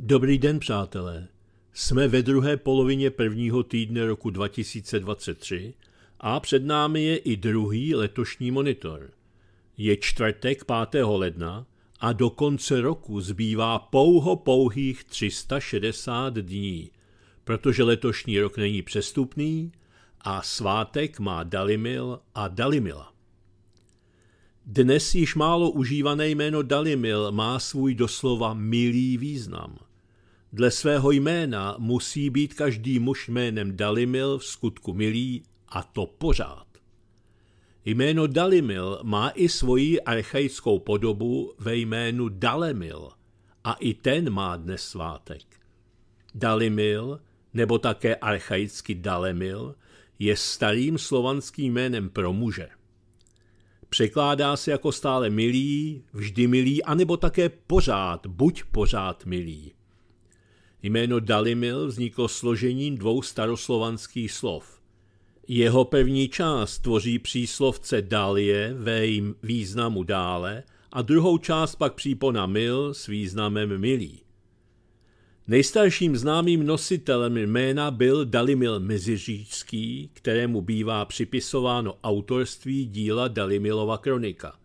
Dobrý den, přátelé. Jsme ve druhé polovině prvního týdne roku 2023 a před námi je i druhý letošní monitor. Je čtvrtek 5. ledna a do konce roku zbývá pouho pouhých 360 dní, protože letošní rok není přestupný a svátek má Dalimil a Dalimila. Dnes již málo užívané jméno Dalimil má svůj doslova milý význam – Dle svého jména musí být každý muž jménem Dalimil v skutku milý, a to pořád. Jméno Dalimil má i svoji archaickou podobu ve jménu Dalemil a i ten má dnes svátek. Dalimil, nebo také archaicky Dalemil, je starým slovanským jménem pro muže. Překládá se jako stále milý, vždy milý, anebo také pořád, buď pořád milý. Jméno Dalimil vzniklo složením dvou staroslovanských slov. Jeho první část tvoří příslovce dalie ve jim významu dále a druhou část pak přípona mil s významem milí. Nejstarším známým nositelem jména byl Dalimil Meziříčský, kterému bývá připisováno autorství díla Dalimilova kronika –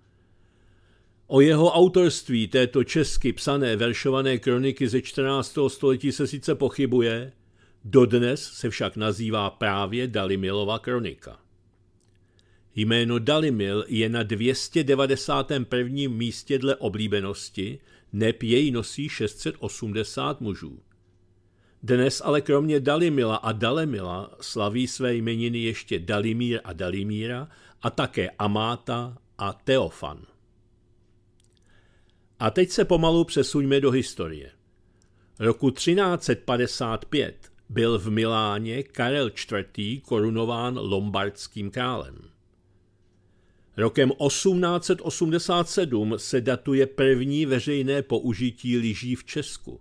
O jeho autorství této česky psané veršované kroniky ze 14. století se sice pochybuje, dodnes se však nazývá právě Dalimilova kronika. Jméno Dalimil je na 291. místě dle oblíbenosti, neb jej nosí 680 mužů. Dnes ale kromě Dalimila a Dalemila slaví své jmeniny ještě Dalimír a Dalimíra a také Amáta a Teofan. A teď se pomalu přesuňme do historie. Roku 1355 byl v Miláně Karel IV. korunován lombardským králem. Rokem 1887 se datuje první veřejné použití lyží v Česku.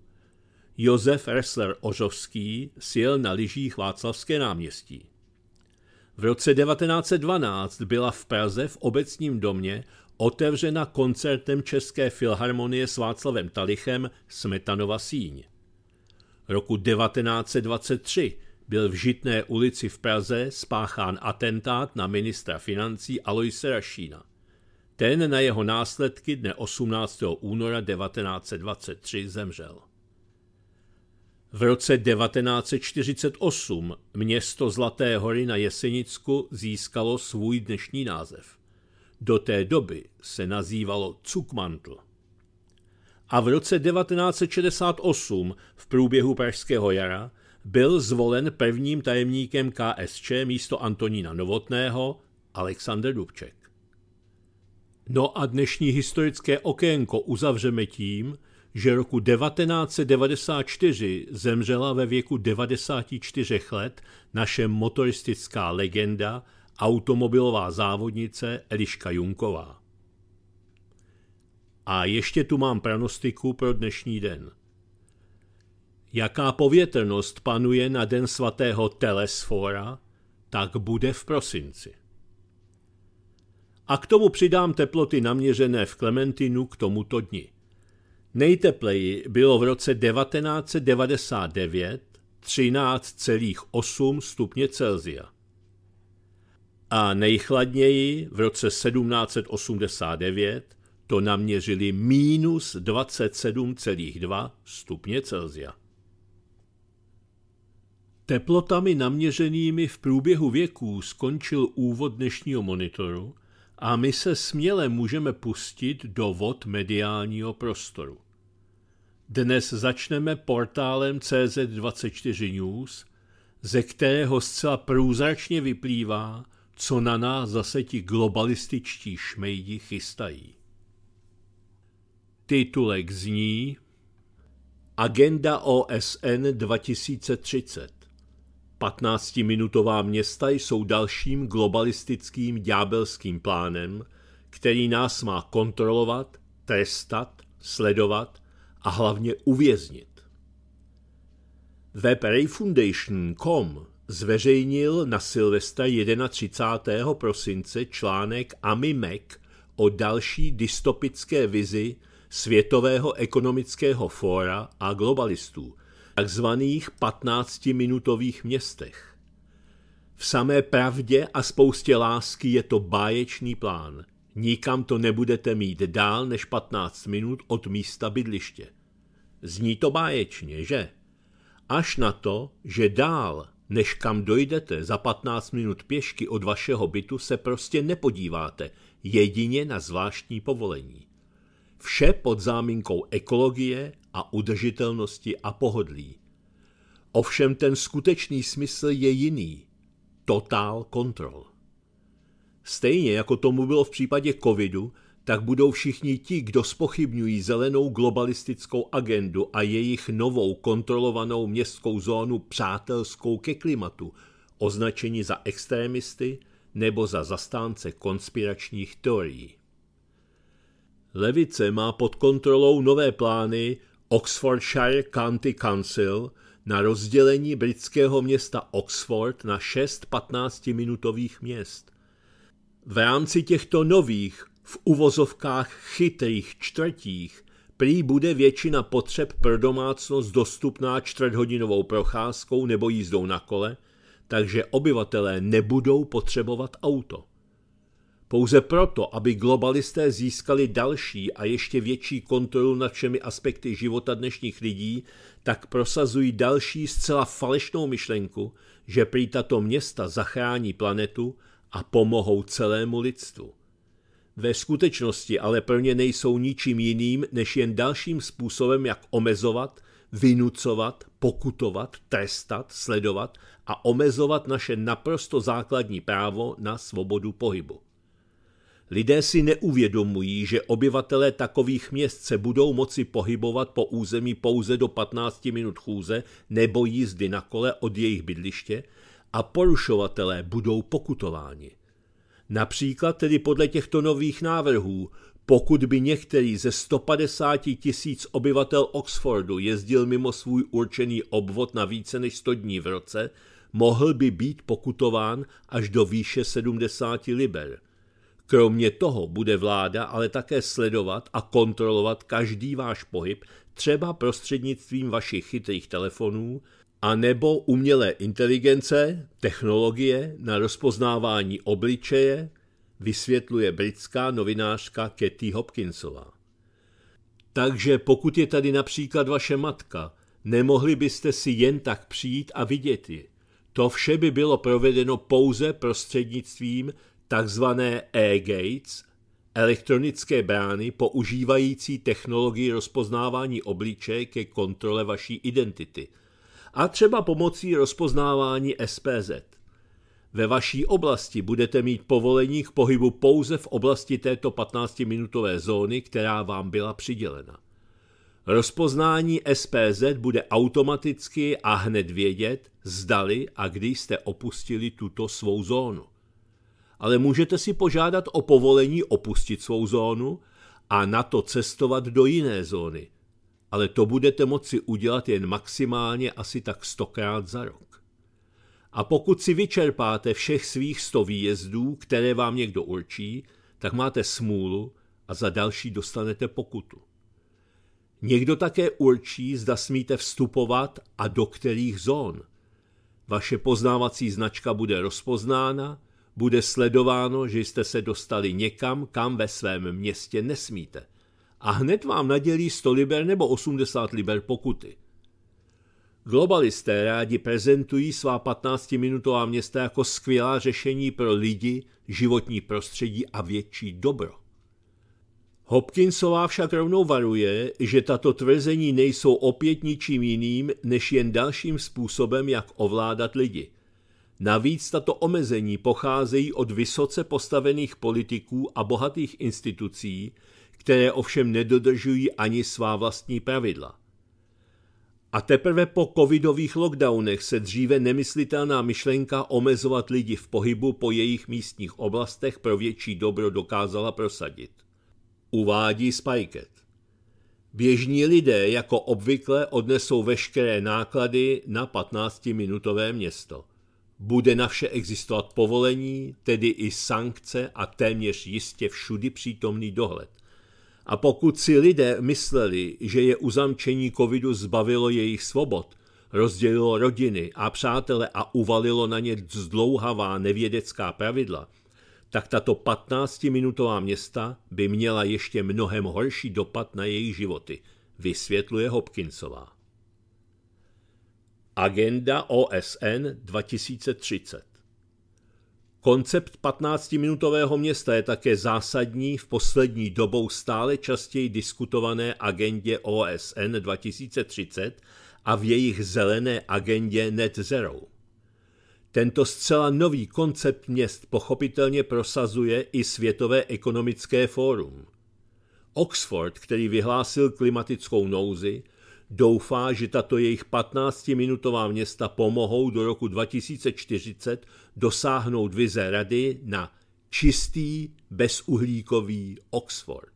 Josef Ressler Ořovský sjel na lyžích Václavské náměstí. V roce 1912 byla v Praze v obecním domě otevřena koncertem České filharmonie s Václavem Talichem Smetanova síň. Roku 1923 byl v Žitné ulici v Praze spáchán atentát na ministra financí Aloise Rašína. Ten na jeho následky dne 18. února 1923 zemřel. V roce 1948 město Zlaté hory na Jesenicku získalo svůj dnešní název. Do té doby se nazývalo Cukmantl. A v roce 1968 v průběhu Pražského jara byl zvolen prvním tajemníkem KSČ místo Antonína Novotného Aleksandr Dubček. No a dnešní historické okénko uzavřeme tím, že roku 1994 zemřela ve věku 94 let naše motoristická legenda automobilová závodnice Eliška Junková. A ještě tu mám pranostiku pro dnešní den. Jaká povětrnost panuje na den svatého Telesfora, tak bude v prosinci. A k tomu přidám teploty naměřené v Klementinu k tomuto dni. Nejtepleji bylo v roce 1999 13,8 stupně Celsia a nejchladněji v roce 1789 to naměřili minus 27,2 stupně Celzia. Teplotami naměřenými v průběhu věků skončil úvod dnešního monitoru a my se směle můžeme pustit do vod mediálního prostoru. Dnes začneme portálem CZ24 News, ze kterého zcela průzračně vyplývá, co na nás zase ti globalističtí šmejdi chystají. Titulek zní Agenda OSN 2030. 15-minutová města jsou dalším globalistickým ďábelským plánem, který nás má kontrolovat, trestat, sledovat a hlavně uvěznit. Web Foundation.com zveřejnil na Silvesta 31. prosince článek AMIMEC o další dystopické vizi Světového ekonomického fóra a globalistů, takzvaných 15-minutových městech. V samé pravdě a spoustě lásky je to báječný plán. Nikam to nebudete mít dál než 15 minut od místa bydliště. Zní to báječně, že? Až na to, že dál než kam dojdete za 15 minut pěšky od vašeho bytu, se prostě nepodíváte, jedině na zvláštní povolení. Vše pod záminkou ekologie a udržitelnosti a pohodlí. Ovšem ten skutečný smysl je jiný. Total kontrol. Stejně jako tomu bylo v případě covidu, tak budou všichni ti, kdo spochybňují zelenou globalistickou agendu a jejich novou kontrolovanou městskou zónu přátelskou ke klimatu, označeni za extremisty nebo za zastánce konspiračních teorií. Levice má pod kontrolou nové plány Oxfordshire County Council na rozdělení britského města Oxford na šest 15-minutových měst. V rámci těchto nových v uvozovkách chytrých čtvrtích prý bude většina potřeb pro domácnost dostupná čtvrthodinovou procházkou nebo jízdou na kole, takže obyvatelé nebudou potřebovat auto. Pouze proto, aby globalisté získali další a ještě větší kontrolu nad všemi aspekty života dnešních lidí, tak prosazují další zcela falešnou myšlenku, že prý tato města zachrání planetu a pomohou celému lidstvu ve skutečnosti ale plně nejsou ničím jiným než jen dalším způsobem, jak omezovat, vynucovat, pokutovat, trestat, sledovat a omezovat naše naprosto základní právo na svobodu pohybu. Lidé si neuvědomují, že obyvatelé takových měst se budou moci pohybovat po území pouze do 15 minut chůze nebo jízdy na kole od jejich bydliště a porušovatelé budou pokutováni. Například tedy podle těchto nových návrhů, pokud by některý ze 150 tisíc obyvatel Oxfordu jezdil mimo svůj určený obvod na více než 100 dní v roce, mohl by být pokutován až do výše 70 liber. Kromě toho bude vláda ale také sledovat a kontrolovat každý váš pohyb, třeba prostřednictvím vašich chytrých telefonů, a nebo umělé inteligence, technologie na rozpoznávání obličeje, vysvětluje britská novinářka Katy Hopkinsová. Takže pokud je tady například vaše matka, nemohli byste si jen tak přijít a vidět ji. To vše by bylo provedeno pouze prostřednictvím takzvané e-gates, elektronické brány používající technologii rozpoznávání obličeje ke kontrole vaší identity – a třeba pomocí rozpoznávání SPZ. Ve vaší oblasti budete mít povolení k pohybu pouze v oblasti této 15-minutové zóny, která vám byla přidělena. Rozpoznání SPZ bude automaticky a hned vědět, zdali a kdy jste opustili tuto svou zónu. Ale můžete si požádat o povolení opustit svou zónu a na to cestovat do jiné zóny, ale to budete moci udělat jen maximálně asi tak stokrát za rok. A pokud si vyčerpáte všech svých sto výjezdů, které vám někdo určí, tak máte smůlu a za další dostanete pokutu. Někdo také určí, zda smíte vstupovat a do kterých zón. Vaše poznávací značka bude rozpoznána, bude sledováno, že jste se dostali někam, kam ve svém městě nesmíte a hned vám nadělí 100 liber nebo 80 liber pokuty. Globalisté rádi prezentují svá 15-minutová města jako skvělá řešení pro lidi, životní prostředí a větší dobro. Hopkinsová však rovnou varuje, že tato tvrzení nejsou opět ničím jiným než jen dalším způsobem, jak ovládat lidi. Navíc tato omezení pocházejí od vysoce postavených politiků a bohatých institucí, které ovšem nedodržují ani svá vlastní pravidla. A teprve po covidových lockdownech se dříve nemyslitelná myšlenka omezovat lidi v pohybu po jejich místních oblastech pro větší dobro dokázala prosadit. Uvádí Spiket. Běžní lidé jako obvykle odnesou veškeré náklady na 15-minutové město. Bude na vše existovat povolení, tedy i sankce a téměř jistě všudy přítomný dohled. A pokud si lidé mysleli, že je uzamčení covidu zbavilo jejich svobod, rozdělilo rodiny a přátele a uvalilo na ně zdlouhavá nevědecká pravidla, tak tato 15-minutová města by měla ještě mnohem horší dopad na jejich životy, vysvětluje Hopkinsová. Agenda OSN 2030 Koncept 15-minutového města je také zásadní v poslední dobou stále častěji diskutované agendě OSN 2030 a v jejich zelené agendě Net Zero. Tento zcela nový koncept měst pochopitelně prosazuje i Světové ekonomické fórum. Oxford, který vyhlásil klimatickou nouzi, Doufá, že tato jejich 15-minutová města pomohou do roku 2040 dosáhnout vize rady na čistý, bezuhlíkový Oxford.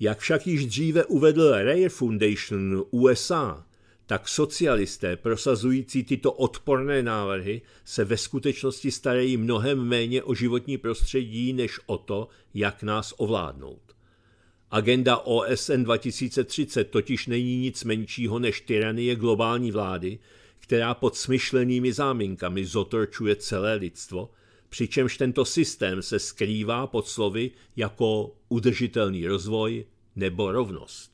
Jak však již dříve uvedl Rare Foundation USA, tak socialisté prosazující tyto odporné návrhy se ve skutečnosti starají mnohem méně o životní prostředí než o to, jak nás ovládnout. Agenda OSN 2030 totiž není nic menšího než tyranie globální vlády, která pod smyšlenými záminkami zotročuje celé lidstvo, přičemž tento systém se skrývá pod slovy jako udržitelný rozvoj nebo rovnost.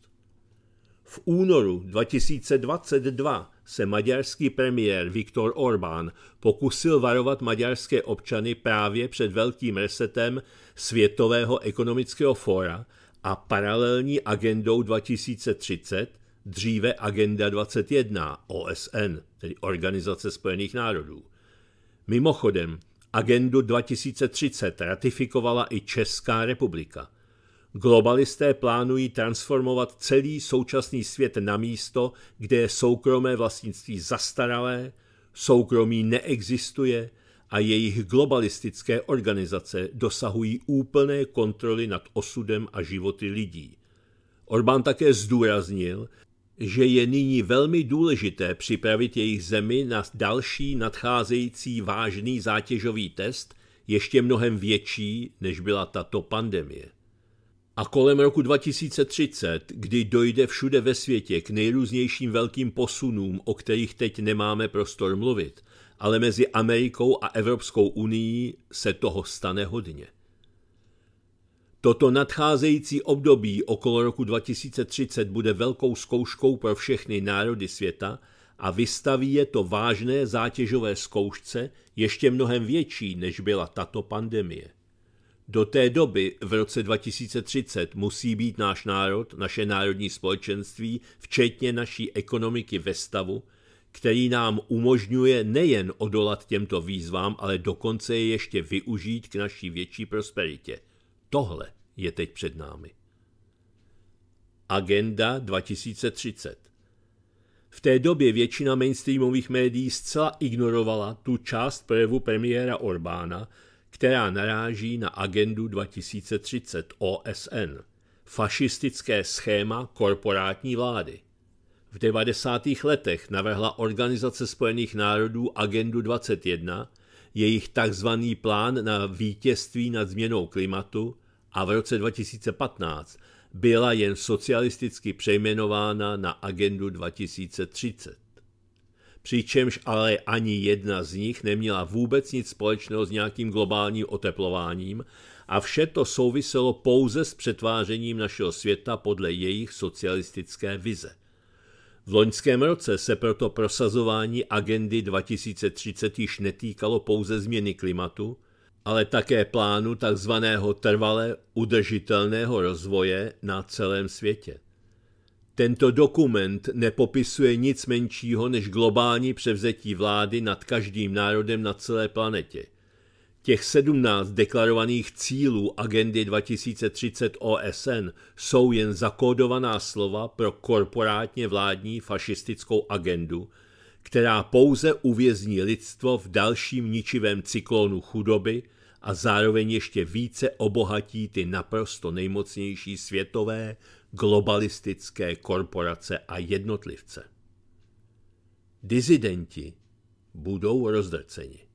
V únoru 2022 se maďarský premiér Viktor Orbán pokusil varovat maďarské občany právě před velkým resetem Světového ekonomického fóra, a paralelní agendou 2030, dříve Agenda 21 OSN, tedy Organizace spojených národů. Mimochodem, agendu 2030 ratifikovala i Česká republika. Globalisté plánují transformovat celý současný svět na místo, kde je soukromé vlastnictví zastaralé, soukromí neexistuje, a jejich globalistické organizace dosahují úplné kontroly nad osudem a životy lidí. Orbán také zdůraznil, že je nyní velmi důležité připravit jejich zemi na další nadcházející vážný zátěžový test, ještě mnohem větší, než byla tato pandemie. A kolem roku 2030, kdy dojde všude ve světě k nejrůznějším velkým posunům, o kterých teď nemáme prostor mluvit, ale mezi Amerikou a Evropskou unii se toho stane hodně. Toto nadcházející období okolo roku 2030 bude velkou zkouškou pro všechny národy světa a vystaví je to vážné zátěžové zkoušce ještě mnohem větší, než byla tato pandemie. Do té doby v roce 2030 musí být náš národ, naše národní společenství, včetně naší ekonomiky ve stavu, který nám umožňuje nejen odolat těmto výzvám, ale dokonce je ještě využít k naší větší prosperitě. Tohle je teď před námi. Agenda 2030 v té době většina mainstreamových médií zcela ignorovala tu část projevu premiéra Orbána, která naráží na agendu 2030 OSN, fašistické schéma korporátní vlády. V 90. letech navrhla Organizace spojených národů agendu 21, jejich takzvaný plán na vítězství nad změnou klimatu a v roce 2015 byla jen socialisticky přejmenována na agendu 2030. Přičemž ale ani jedna z nich neměla vůbec nic společného s nějakým globálním oteplováním a vše to souviselo pouze s přetvářením našeho světa podle jejich socialistické vize – v loňském roce se proto prosazování agendy 2030 již netýkalo pouze změny klimatu, ale také plánu tzv. trvale udržitelného rozvoje na celém světě. Tento dokument nepopisuje nic menšího než globální převzetí vlády nad každým národem na celé planetě – Těch 17 deklarovaných cílů agendy 2030 OSN jsou jen zakódovaná slova pro korporátně vládní fašistickou agendu, která pouze uvězní lidstvo v dalším ničivém cyklonu chudoby a zároveň ještě více obohatí ty naprosto nejmocnější světové globalistické korporace a jednotlivce. Dizidenti budou rozdrceni.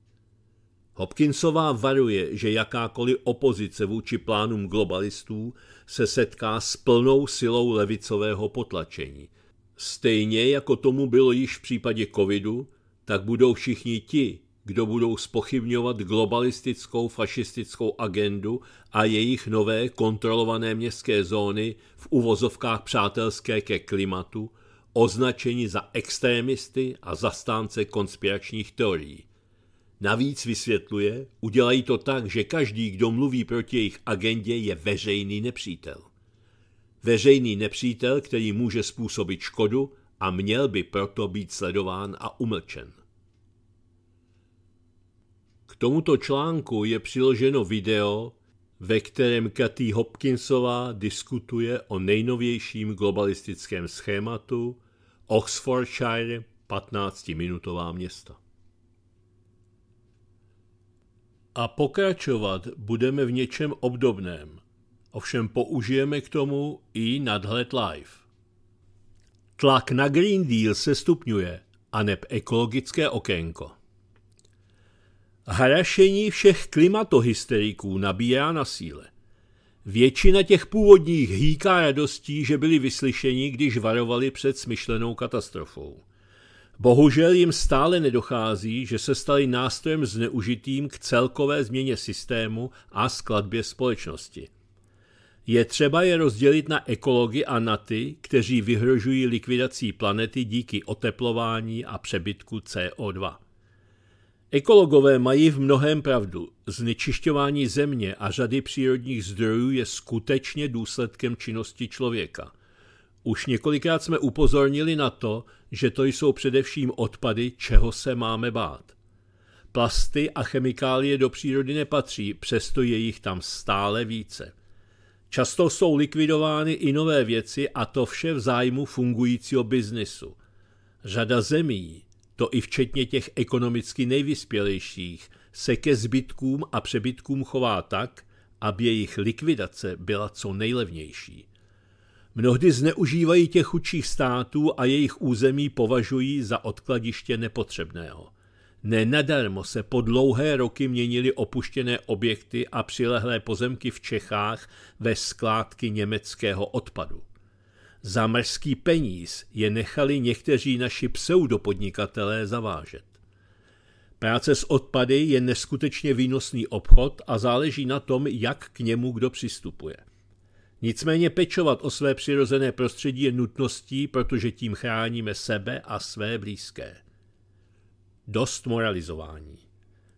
Hopkinsová varuje, že jakákoliv opozice vůči plánům globalistů se setká s plnou silou levicového potlačení. Stejně jako tomu bylo již v případě covidu, tak budou všichni ti, kdo budou spochybňovat globalistickou fašistickou agendu a jejich nové kontrolované městské zóny v uvozovkách přátelské ke klimatu, označeni za extrémisty a zastánce konspiračních teorií. Navíc vysvětluje, udělají to tak, že každý, kdo mluví proti jejich agendě, je veřejný nepřítel. Veřejný nepřítel, který může způsobit škodu a měl by proto být sledován a umlčen. K tomuto článku je přiloženo video, ve kterém Katy Hopkinsová diskutuje o nejnovějším globalistickém schématu Oxfordshire 15-minutová města. a pokračovat budeme v něčem obdobném. Ovšem použijeme k tomu i nadhled live. Tlak na Green Deal se stupňuje a neb ekologické okénko. Hrašení všech klimatohysteriků nabírá na síle. Většina těch původních hýká radostí, že byli vyslyšeni, když varovali před smyšlenou katastrofou. Bohužel jim stále nedochází, že se stali nástrojem zneužitým k celkové změně systému a skladbě společnosti. Je třeba je rozdělit na ekology a na ty, kteří vyhrožují likvidací planety díky oteplování a přebytku CO2. Ekologové mají v mnohem pravdu. Znečišťování země a řady přírodních zdrojů je skutečně důsledkem činnosti člověka – už několikrát jsme upozornili na to, že to jsou především odpady, čeho se máme bát. Plasty a chemikálie do přírody nepatří, přesto je jich tam stále více. Často jsou likvidovány i nové věci a to vše v zájmu fungujícího biznisu. Řada zemí, to i včetně těch ekonomicky nejvyspělejších, se ke zbytkům a přebytkům chová tak, aby jejich likvidace byla co nejlevnější. Mnohdy zneužívají těch chudších států a jejich území považují za odkladiště nepotřebného. Nenadarmo se po dlouhé roky měnily opuštěné objekty a přilehlé pozemky v Čechách ve skládky německého odpadu. Za mrzký peníz je nechali někteří naši pseudopodnikatelé zavážet. Práce s odpady je neskutečně výnosný obchod a záleží na tom, jak k němu kdo přistupuje – Nicméně pečovat o své přirozené prostředí je nutností, protože tím chráníme sebe a své blízké. Dost moralizování.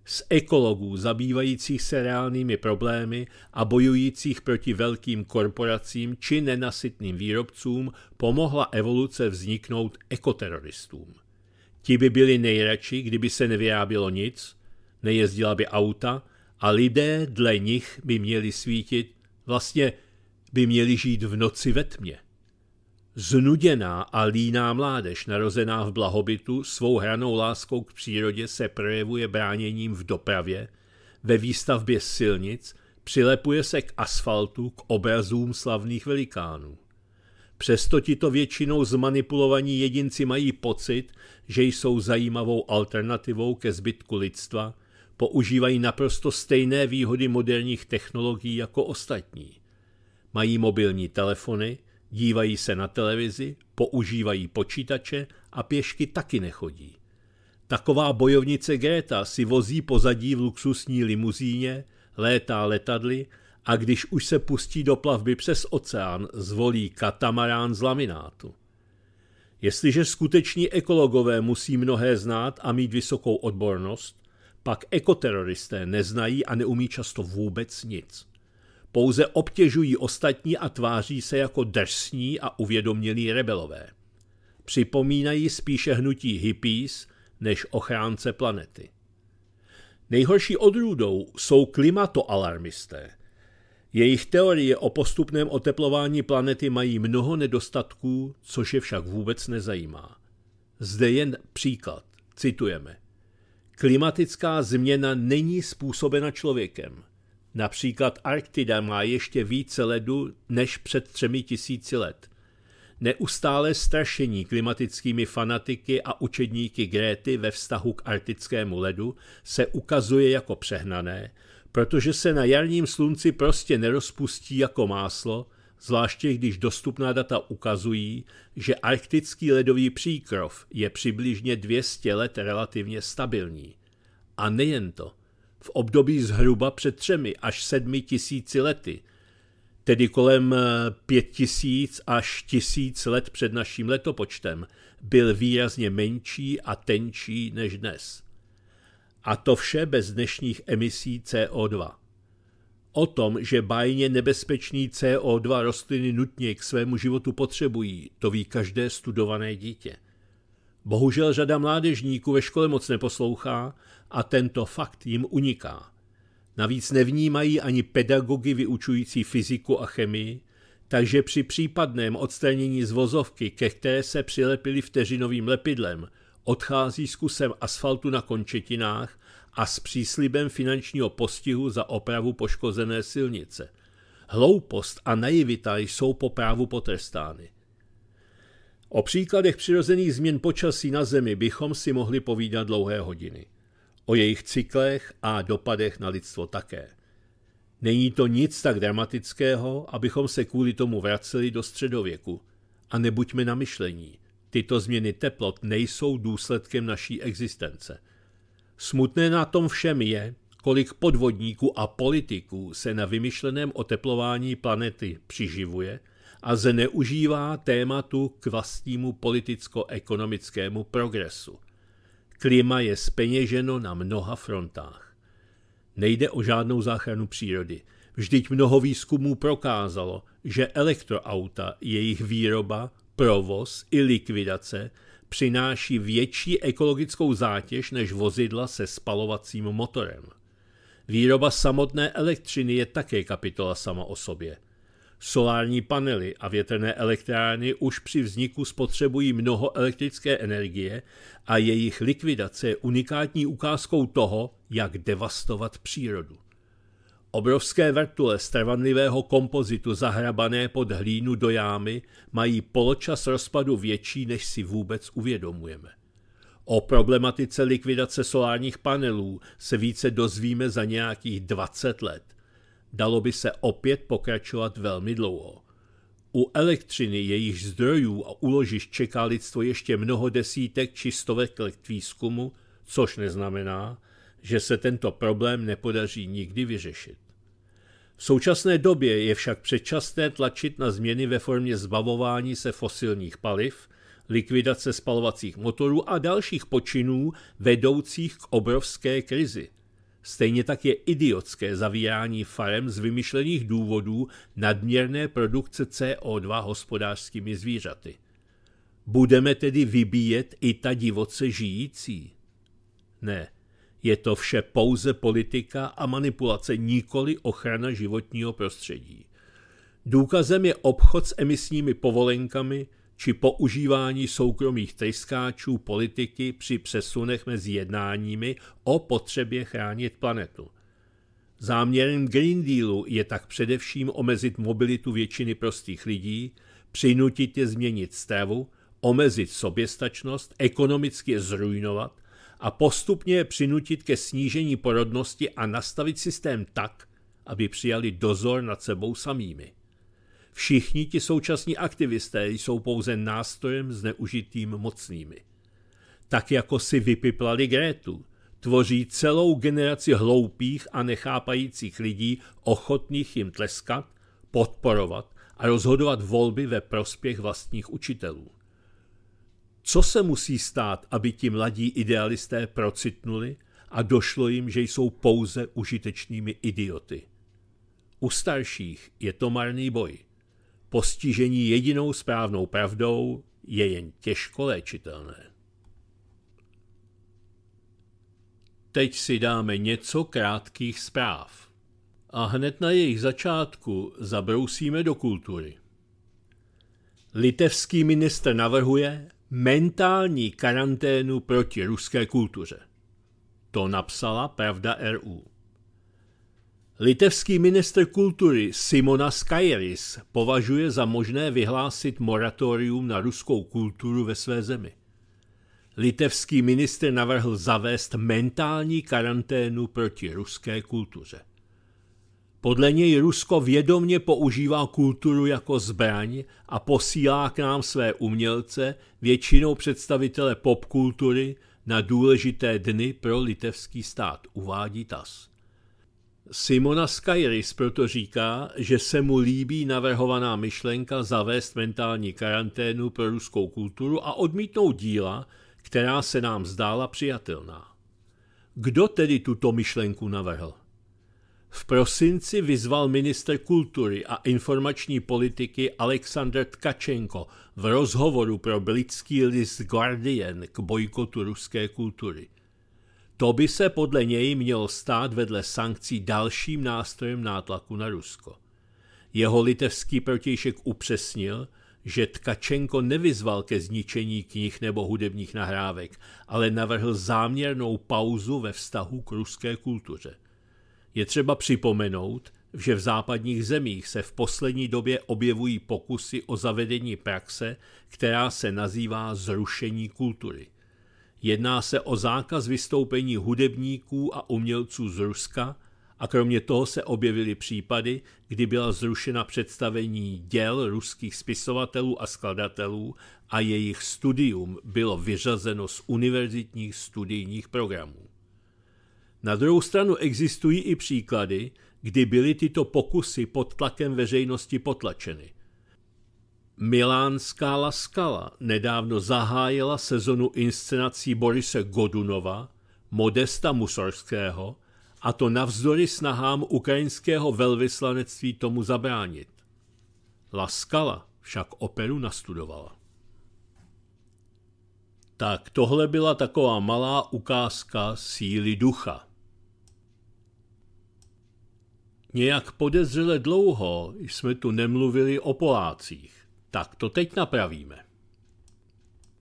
Z ekologů zabývajících se reálnými problémy a bojujících proti velkým korporacím či nenasytným výrobcům pomohla evoluce vzniknout ekoteroristům. Ti by byli nejradši, kdyby se nevyrábělo nic, nejezdila by auta a lidé dle nich by měli svítit, vlastně by měli žít v noci ve tmě. Znuděná a líná mládež, narozená v blahobytu, svou hranou láskou k přírodě se projevuje bráněním v dopravě, ve výstavbě silnic, přilepuje se k asfaltu, k obrazům slavných velikánů. Přesto tito většinou zmanipulovaní jedinci mají pocit, že jsou zajímavou alternativou ke zbytku lidstva, používají naprosto stejné výhody moderních technologií jako ostatní – mají mobilní telefony, dívají se na televizi, používají počítače a pěšky taky nechodí. Taková bojovnice Greta si vozí pozadí v luxusní limuzíně, létá letadly a když už se pustí do plavby přes oceán, zvolí katamarán z laminátu. Jestliže skuteční ekologové musí mnohé znát a mít vysokou odbornost, pak ekoteroristé neznají a neumí často vůbec nic pouze obtěžují ostatní a tváří se jako drsní a uvědomělí rebelové. Připomínají spíše hnutí hippies než ochránce planety. Nejhorší odrůdou jsou klimatoalarmisté. Jejich teorie o postupném oteplování planety mají mnoho nedostatků, což je však vůbec nezajímá. Zde jen příklad. Citujeme. Klimatická změna není způsobena člověkem – Například Arktida má ještě více ledu než před třemi tisíci let. Neustále strašení klimatickými fanatiky a učedníky Gréty ve vztahu k arktickému ledu se ukazuje jako přehnané, protože se na jarním slunci prostě nerozpustí jako máslo, zvláště když dostupná data ukazují, že arktický ledový příkrov je přibližně 200 let relativně stabilní. A nejen to – v období zhruba před třemi až sedmi tisíci lety, tedy kolem eh, pět tisíc až tisíc let před naším letopočtem, byl výrazně menší a tenčí než dnes. A to vše bez dnešních emisí CO2. O tom, že bajně nebezpečný CO2 rostliny nutně k svému životu potřebují, to ví každé studované dítě. Bohužel řada mládežníků ve škole moc neposlouchá a tento fakt jim uniká. Navíc nevnímají ani pedagogy vyučující fyziku a chemii, takže při případném odstranění z vozovky, ke které se přilepili vteřinovým lepidlem, odchází s kusem asfaltu na končetinách a s příslibem finančního postihu za opravu poškozené silnice. Hloupost a naivita jsou po právu potrestány. O příkladech přirozených změn počasí na Zemi bychom si mohli povídat dlouhé hodiny o jejich cyklech a dopadech na lidstvo také. Není to nic tak dramatického, abychom se kvůli tomu vraceli do středověku. A nebuďme na myšlení. Tyto změny teplot nejsou důsledkem naší existence. Smutné na tom všem je, kolik podvodníků a politiků se na vymyšleném oteplování planety přiživuje a zneužívá tématu k vlastnímu politicko-ekonomickému progresu. Klima je speněženo na mnoha frontách. Nejde o žádnou záchranu přírody. Vždyť mnoho výzkumů prokázalo, že elektroauta, jejich výroba, provoz i likvidace přináší větší ekologickou zátěž než vozidla se spalovacím motorem. Výroba samotné elektřiny je také kapitola sama o sobě. Solární panely a větrné elektrárny už při vzniku spotřebují mnoho elektrické energie a jejich likvidace je unikátní ukázkou toho, jak devastovat přírodu. Obrovské vrtule z trvanlivého kompozitu zahrabané pod hlínu do jámy mají poločas rozpadu větší, než si vůbec uvědomujeme. O problematice likvidace solárních panelů se více dozvíme za nějakých 20 let. Dalo by se opět pokračovat velmi dlouho. U elektřiny, jejich zdrojů a uložišť čeká lidstvo ještě mnoho desítek či stovek let výzkumu, což neznamená, že se tento problém nepodaří nikdy vyřešit. V současné době je však předčasné tlačit na změny ve formě zbavování se fosilních paliv, likvidace spalovacích motorů a dalších počinů vedoucích k obrovské krizi – Stejně tak je idiotské zavírání farem z vymyšlených důvodů nadměrné produkce CO2 hospodářskými zvířaty. Budeme tedy vybíjet i ta divoce žijící? Ne, je to vše pouze politika a manipulace, nikoli ochrana životního prostředí. Důkazem je obchod s emisními povolenkami, či používání soukromých tryskáčů politiky při přesunech mezi jednáními o potřebě chránit planetu. Záměrem Green Dealu je tak především omezit mobilitu většiny prostých lidí, přinutit je změnit stravu, omezit soběstačnost, ekonomicky je zrujnovat a postupně je přinutit ke snížení porodnosti a nastavit systém tak, aby přijali dozor nad sebou samými. Všichni ti současní aktivisté jsou pouze nástrojem zneužitým mocnými. Tak jako si vypiplali Grétu, tvoří celou generaci hloupých a nechápajících lidí ochotných jim tleskat, podporovat a rozhodovat volby ve prospěch vlastních učitelů. Co se musí stát, aby ti mladí idealisté procitnuli a došlo jim, že jsou pouze užitečnými idioty? U starších je to marný boj – postižení jedinou správnou pravdou je jen těžko léčitelné. Teď si dáme něco krátkých zpráv. A hned na jejich začátku zabrousíme do kultury. Litevský ministr navrhuje mentální karanténu proti ruské kultuře. To napsala Pravda RU. Litevský ministr kultury Simonas Skajeris považuje za možné vyhlásit moratorium na ruskou kulturu ve své zemi. Litevský ministr navrhl zavést mentální karanténu proti ruské kultuře. Podle něj Rusko vědomně používá kulturu jako zbraň a posílá k nám své umělce, většinou představitele popkultury, na důležité dny pro litevský stát, uvádí TAS. Simona Skyris proto říká, že se mu líbí navrhovaná myšlenka zavést mentální karanténu pro ruskou kulturu a odmítnout díla, která se nám zdála přijatelná. Kdo tedy tuto myšlenku navrhl? V prosinci vyzval minister kultury a informační politiky Aleksandr Tkačenko v rozhovoru pro britský list Guardian k bojkotu ruské kultury – to by se podle něj mělo stát vedle sankcí dalším nástrojem nátlaku na Rusko. Jeho litevský protějšek upřesnil, že Tkačenko nevyzval ke zničení knih nebo hudebních nahrávek, ale navrhl záměrnou pauzu ve vztahu k ruské kultuře. Je třeba připomenout, že v západních zemích se v poslední době objevují pokusy o zavedení praxe, která se nazývá zrušení kultury. Jedná se o zákaz vystoupení hudebníků a umělců z Ruska a kromě toho se objevily případy, kdy byla zrušena představení děl ruských spisovatelů a skladatelů a jejich studium bylo vyřazeno z univerzitních studijních programů. Na druhou stranu existují i příklady, kdy byly tyto pokusy pod tlakem veřejnosti potlačeny. Milánská Laskala nedávno zahájila sezonu inscenací Borise Godunova, Modesta Musorského, a to navzdory snahám ukrajinského velvyslanectví tomu zabránit. Laskala však operu nastudovala. Tak tohle byla taková malá ukázka síly ducha. Nějak podezřele dlouho jsme tu nemluvili o Polácích. Tak to teď napravíme.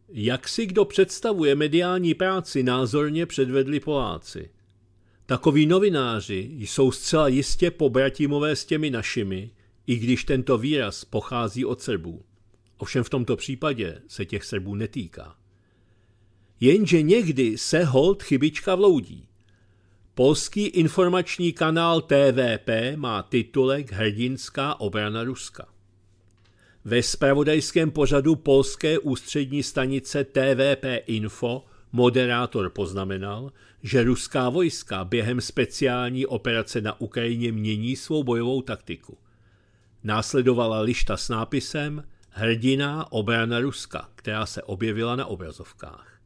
Jak si kdo představuje mediální práci, názorně předvedli Poláci. Takoví novináři jsou zcela jistě pobratimové s těmi našimi, i když tento výraz pochází od Srbů. Ovšem v tomto případě se těch Srbů netýká. Jenže někdy se hold chybička vloudí. Polský informační kanál TVP má titulek Hrdinská obrana Ruska. Ve spravodajském pořadu polské ústřední stanice TVP Info moderátor poznamenal, že ruská vojska během speciální operace na Ukrajině mění svou bojovou taktiku. Následovala lišta s nápisem Hrdiná obrana Ruska, která se objevila na obrazovkách.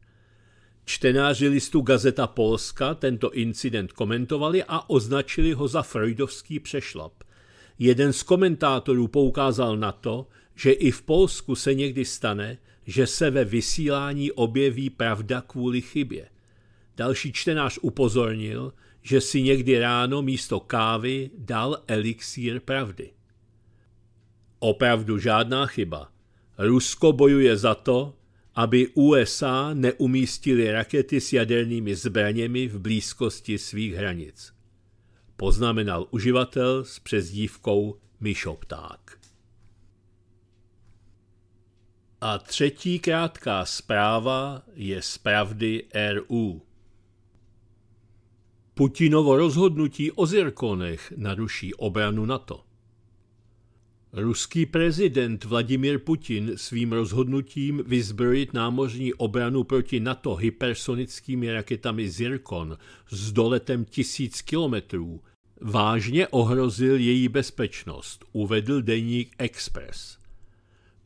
Čtenáři listu Gazeta Polska tento incident komentovali a označili ho za freudovský přešlap. Jeden z komentátorů poukázal na to, že i v Polsku se někdy stane, že se ve vysílání objeví pravda kvůli chybě. Další čtenář upozornil, že si někdy ráno místo kávy dal elixír pravdy. Opravdu žádná chyba. Rusko bojuje za to, aby USA neumístili rakety s jadernými zbraněmi v blízkosti svých hranic. Poznamenal uživatel s přezdívkou Myšopták. A třetí krátká zpráva je z pravdy RU. Putinovo rozhodnutí o zirkonech naruší obranu NATO. Ruský prezident Vladimir Putin svým rozhodnutím vyzbrojit námořní obranu proti NATO hypersonickými raketami Zirkon s doletem tisíc kilometrů vážně ohrozil její bezpečnost, uvedl deník Express.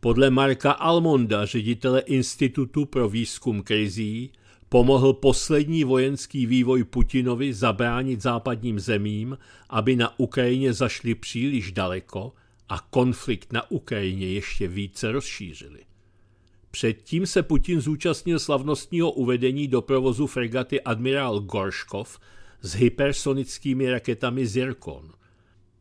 Podle Marka Almonda, ředitele Institutu pro výzkum krizí, pomohl poslední vojenský vývoj Putinovi zabránit západním zemím, aby na Ukrajině zašli příliš daleko a konflikt na Ukrajině ještě více rozšířili. Předtím se Putin zúčastnil slavnostního uvedení do provozu fregaty admirál Gorškov s hypersonickými raketami Zirkon.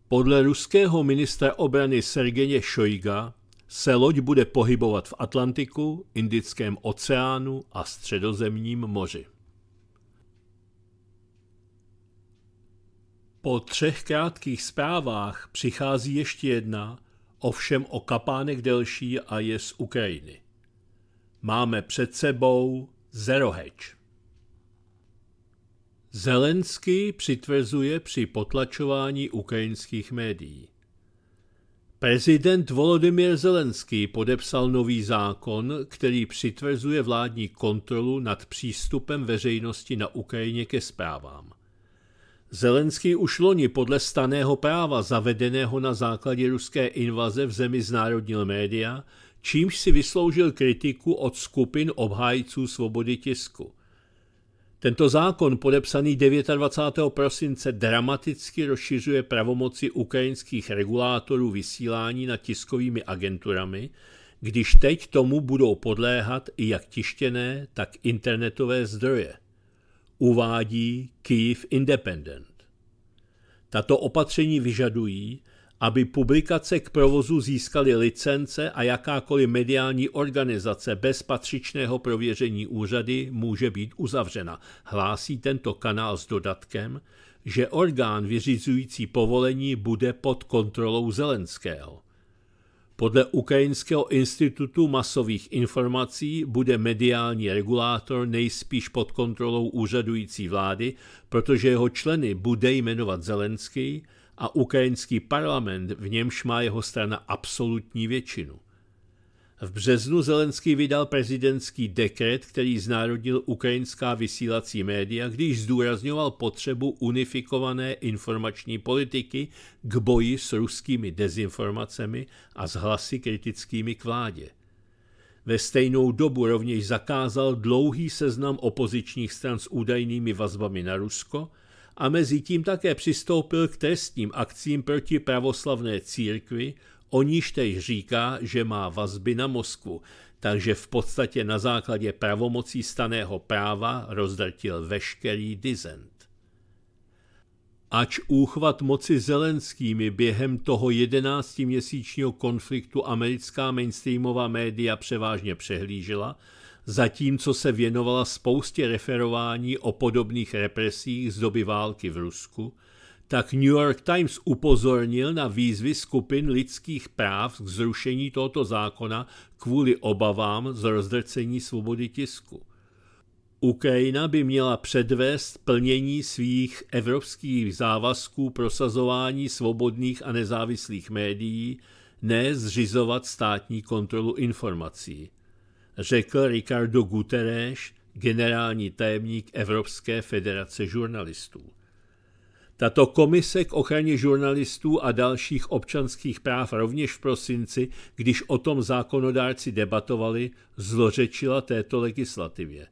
Podle ruského ministra obrany Sergeje Šojga se loď bude pohybovat v Atlantiku, Indickém oceánu a Středozemním moři. Po třech krátkých zprávách přichází ještě jedna, ovšem o kapánek delší a je z Ukrajiny. Máme před sebou Zero Hedge. Zelensky přitvrzuje při potlačování ukrajinských médií. Prezident Volodymyr Zelenský podepsal nový zákon, který přitvrzuje vládní kontrolu nad přístupem veřejnosti na Ukrajině ke zprávám. Zelenský už loni podle staného práva zavedeného na základě ruské invaze v zemi znárodnil média, čímž si vysloužil kritiku od skupin obhájců svobody tisku – tento zákon, podepsaný 29. prosince, dramaticky rozšiřuje pravomoci ukrajinských regulátorů vysílání na tiskovými agenturami, když teď tomu budou podléhat i jak tištěné, tak internetové zdroje. Uvádí Kyiv Independent. Tato opatření vyžadují, aby publikace k provozu získaly licence a jakákoliv mediální organizace bez patřičného prověření úřady může být uzavřena. Hlásí tento kanál s dodatkem, že orgán vyřizující povolení bude pod kontrolou Zelenského. Podle Ukrajinského institutu masových informací bude mediální regulátor nejspíš pod kontrolou úřadující vlády, protože jeho členy bude jmenovat Zelenský, a ukrajinský parlament, v němž má jeho strana absolutní většinu. V březnu Zelenský vydal prezidentský dekret, který znárodnil ukrajinská vysílací média, když zdůrazňoval potřebu unifikované informační politiky k boji s ruskými dezinformacemi a s hlasy kritickými k vládě. Ve stejnou dobu rovněž zakázal dlouhý seznam opozičních stran s údajnými vazbami na Rusko – a mezi tím také přistoupil k trestním akcím proti pravoslavné církvi, o níž tež říká, že má vazby na Moskvu, takže v podstatě na základě pravomocí staného práva rozdrtil veškerý dizent. Ač úchvat moci Zelenskými během toho jedenáctiměsíčního konfliktu americká mainstreamová média převážně přehlížela, zatímco se věnovala spoustě referování o podobných represích z doby války v Rusku, tak New York Times upozornil na výzvy skupin lidských práv k zrušení tohoto zákona kvůli obavám z rozdrcení svobody tisku. Ukrajina by měla předvést plnění svých evropských závazků prosazování svobodných a nezávislých médií, ne zřizovat státní kontrolu informací řekl Ricardo Guterres, generální tajemník Evropské federace žurnalistů. Tato komise k ochraně žurnalistů a dalších občanských práv rovněž v prosinci, když o tom zákonodárci debatovali, zlořečila této legislativě.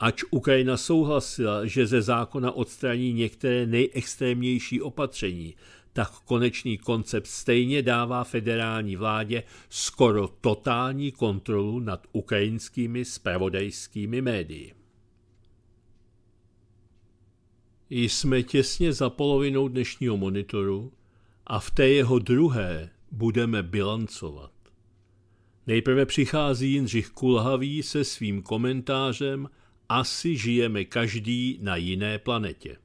Ač Ukrajina souhlasila, že ze zákona odstraní některé nejextrémnější opatření, tak konečný koncept stejně dává federální vládě skoro totální kontrolu nad ukrajinskými spravodajskými médii. Jsme těsně za polovinou dnešního monitoru a v té jeho druhé budeme bilancovat. Nejprve přichází Jindřich Kulhavý se svým komentářem Asi žijeme každý na jiné planetě.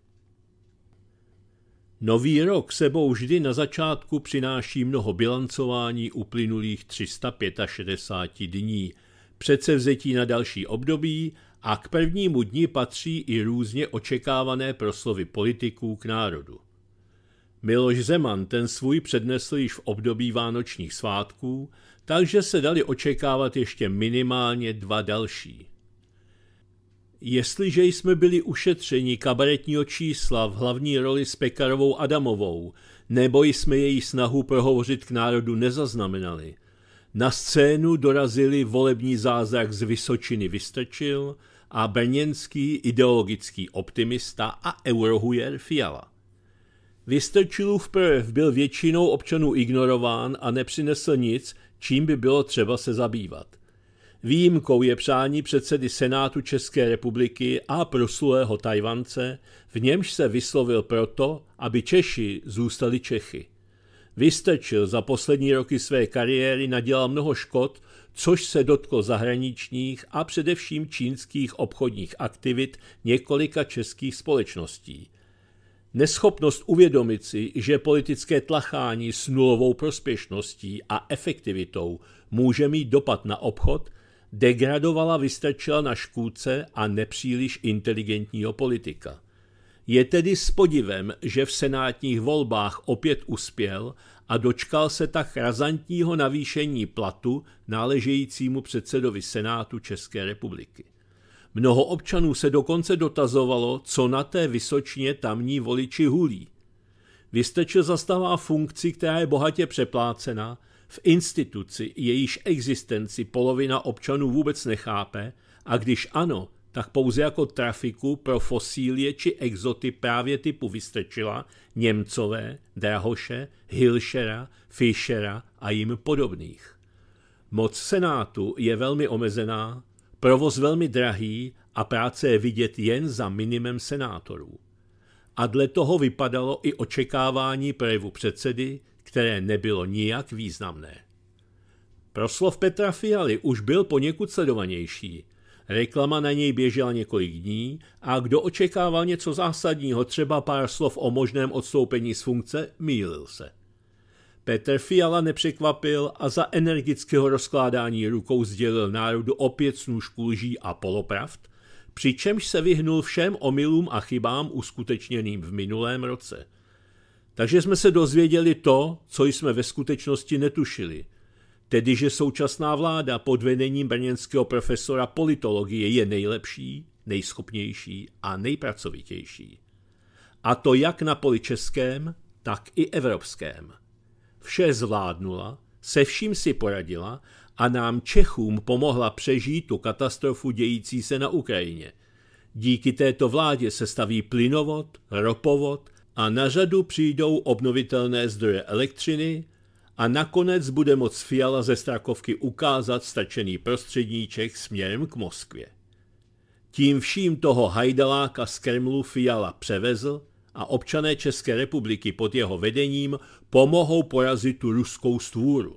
Nový rok sebou vždy na začátku přináší mnoho bilancování uplynulých 365 dní, předsevzetí na další období a k prvnímu dni patří i různě očekávané proslovy politiků k národu. Miloš Zeman ten svůj přednesl již v období vánočních svátků, takže se dali očekávat ještě minimálně dva další. Jestliže jsme byli ušetřeni kabaretního čísla v hlavní roli s Pekarovou Adamovou, nebo jsme její snahu prohovořit k národu nezaznamenali, na scénu dorazili volební zázrak z Vysočiny Vystrčil a brněnský ideologický optimista a eurohujer Fiala. Vystrčilův prv byl většinou občanů ignorován a nepřinesl nic, čím by bylo třeba se zabývat – Výjimkou je přání předsedy Senátu České republiky a proslulého Tajvance, v němž se vyslovil proto, aby Češi zůstali Čechy. Vystrčil za poslední roky své kariéry nadělal mnoho škod, což se dotklo zahraničních a především čínských obchodních aktivit několika českých společností. Neschopnost uvědomit si, že politické tlachání s nulovou prospěšností a efektivitou může mít dopad na obchod, degradovala vystačila na škůdce a nepříliš inteligentního politika. Je tedy s podivem, že v senátních volbách opět uspěl a dočkal se tak razantního navýšení platu náležejícímu předsedovi Senátu České republiky. Mnoho občanů se dokonce dotazovalo, co na té Vysočně tamní voliči hulí. Vystečil zastává funkci, která je bohatě přeplácená v instituci, jejíž existenci polovina občanů vůbec nechápe, a když ano, tak pouze jako trafiku pro fosílie či exoty právě typu vystrčila Němcové, Drahoše, Hilšera, Fischera a jim podobných. Moc Senátu je velmi omezená, provoz velmi drahý a práce je vidět jen za minimem senátorů. A dle toho vypadalo i očekávání projevu předsedy, které nebylo nijak významné. Proslov Petra Fialy už byl poněkud sledovanější. Reklama na něj běžela několik dní a kdo očekával něco zásadního, třeba pár slov o možném odstoupení z funkce, mýlil se. Petr Fiala nepřekvapil a za energického rozkládání rukou sdělil národu opět snůžku lží a polopravd, přičemž se vyhnul všem omylům a chybám uskutečněným v minulém roce – takže jsme se dozvěděli to, co jsme ve skutečnosti netušili. Tedy, že současná vláda pod vedením brněnského profesora politologie je nejlepší, nejschopnější a nejpracovitější. A to jak na poli českém, tak i evropském. Vše zvládnula, se vším si poradila a nám Čechům pomohla přežít tu katastrofu dějící se na Ukrajině. Díky této vládě se staví plynovod, ropovod a na řadu přijdou obnovitelné zdroje elektřiny a nakonec bude moc Fiala ze Strakovky ukázat stačený prostředníček směrem k Moskvě. Tím vším toho hajdaláka z Kremlu Fiala převezl a občané České republiky pod jeho vedením pomohou porazit tu ruskou stvůru.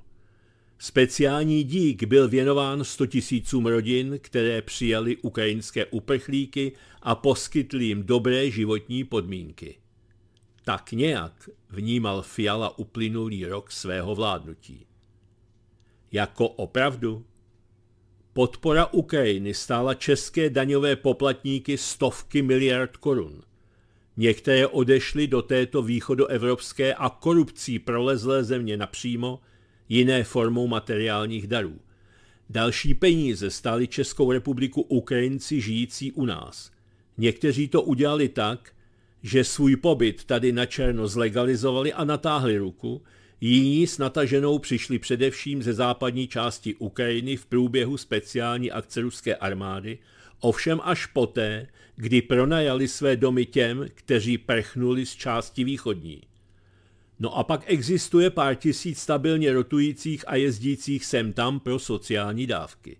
Speciální dík byl věnován 100 tisícům rodin, které přijali ukrajinské uprchlíky a poskytli jim dobré životní podmínky. Tak nějak vnímal Fiala uplynulý rok svého vládnutí. Jako opravdu? Podpora Ukrajiny stála české daňové poplatníky stovky miliard korun. Některé odešly do této východoevropské a korupcí prolezlé země napřímo, jiné formou materiálních darů. Další peníze stály Českou republiku Ukrajinci žijící u nás. Někteří to udělali tak, že svůj pobyt tady na černo zlegalizovali a natáhli ruku, jiní s nataženou přišli především ze západní části Ukrajiny v průběhu speciální akce ruské armády, ovšem až poté, kdy pronajali své domy těm, kteří prchnuli z části východní. No a pak existuje pár tisíc stabilně rotujících a jezdících sem tam pro sociální dávky.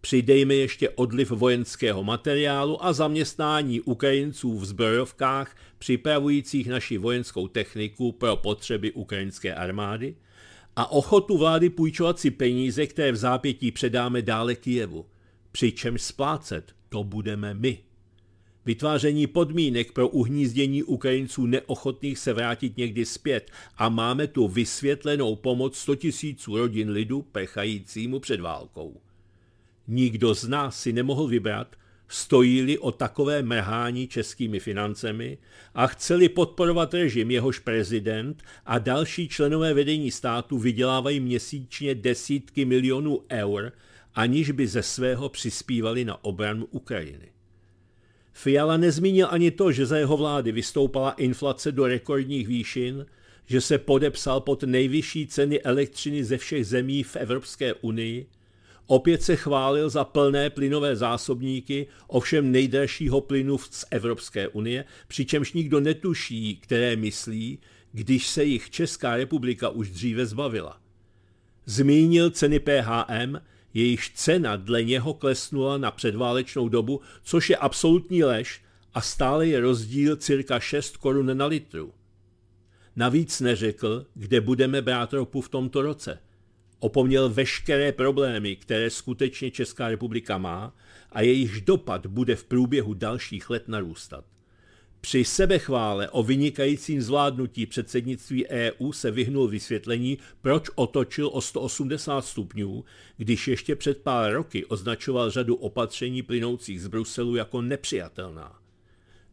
Přidejme ještě odliv vojenského materiálu a zaměstnání Ukrajinců v zbrojovkách připravujících naši vojenskou techniku pro potřeby ukrajinské armády a ochotu vlády půjčovat si peníze, které v zápětí předáme dále Kijevu. Přičemž splácet to budeme my. Vytváření podmínek pro uhnízdění Ukrajinců neochotných se vrátit někdy zpět a máme tu vysvětlenou pomoc 100 000 rodin lidu prchajícímu před válkou. Nikdo z nás si nemohl vybrat, stojí-li o takové mrhání českými financemi a chceli podporovat režim, jehož prezident a další členové vedení státu vydělávají měsíčně desítky milionů eur, aniž by ze svého přispívali na obranu Ukrajiny. Fiala nezmínil ani to, že za jeho vlády vystoupala inflace do rekordních výšin, že se podepsal pod nejvyšší ceny elektřiny ze všech zemí v Evropské unii – Opět se chválil za plné plynové zásobníky, ovšem nejdražšího plynu z Evropské unie, přičemž nikdo netuší, které myslí, když se jich Česká republika už dříve zbavila. Zmínil ceny PHM, jejichž cena dle něho klesnula na předválečnou dobu, což je absolutní lež a stále je rozdíl cirka 6 korun na litru. Navíc neřekl, kde budeme brát ropu v tomto roce – opomněl veškeré problémy, které skutečně Česká republika má a jejichž dopad bude v průběhu dalších let narůstat. Při sebechvále o vynikajícím zvládnutí předsednictví EU se vyhnul vysvětlení, proč otočil o 180 stupňů, když ještě před pár roky označoval řadu opatření plynoucích z Bruselu jako nepřijatelná.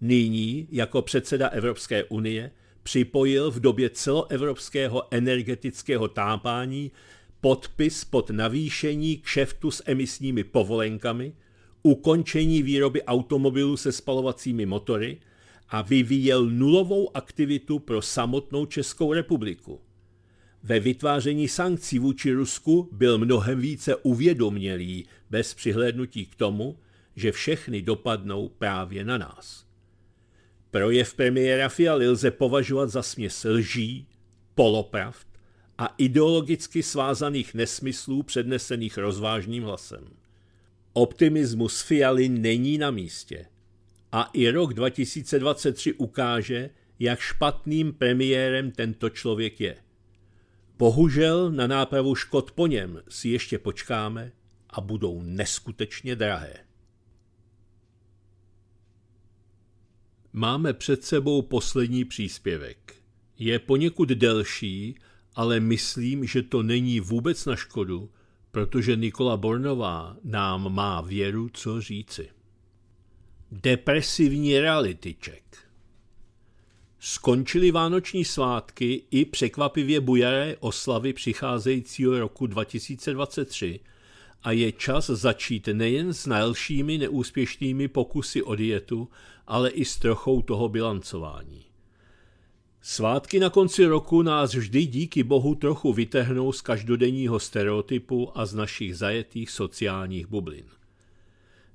Nyní, jako předseda Evropské unie, připojil v době celoevropského energetického tápání podpis pod navýšení kšeftu s emisními povolenkami, ukončení výroby automobilů se spalovacími motory a vyvíjel nulovou aktivitu pro samotnou Českou republiku. Ve vytváření sankcí vůči Rusku byl mnohem více uvědomělý bez přihlédnutí k tomu, že všechny dopadnou právě na nás. Projev premiéra Fialy lze považovat za směs lží, polopravd a ideologicky svázaných nesmyslů přednesených rozvážným hlasem. Optimismus Fialy není na místě. A i rok 2023 ukáže, jak špatným premiérem tento člověk je. Bohužel na nápravu škod po něm si ještě počkáme a budou neskutečně drahé. Máme před sebou poslední příspěvek. Je poněkud delší, ale myslím, že to není vůbec na škodu, protože Nikola Bornová nám má věru co říci. Depresivní realityček Skončily vánoční svátky i překvapivě bujaré oslavy přicházejícího roku 2023 a je čas začít nejen s nejlšími neúspěšnými pokusy o dietu, ale i s trochou toho bilancování. Svátky na konci roku nás vždy díky bohu trochu vytehnou z každodenního stereotypu a z našich zajetých sociálních bublin.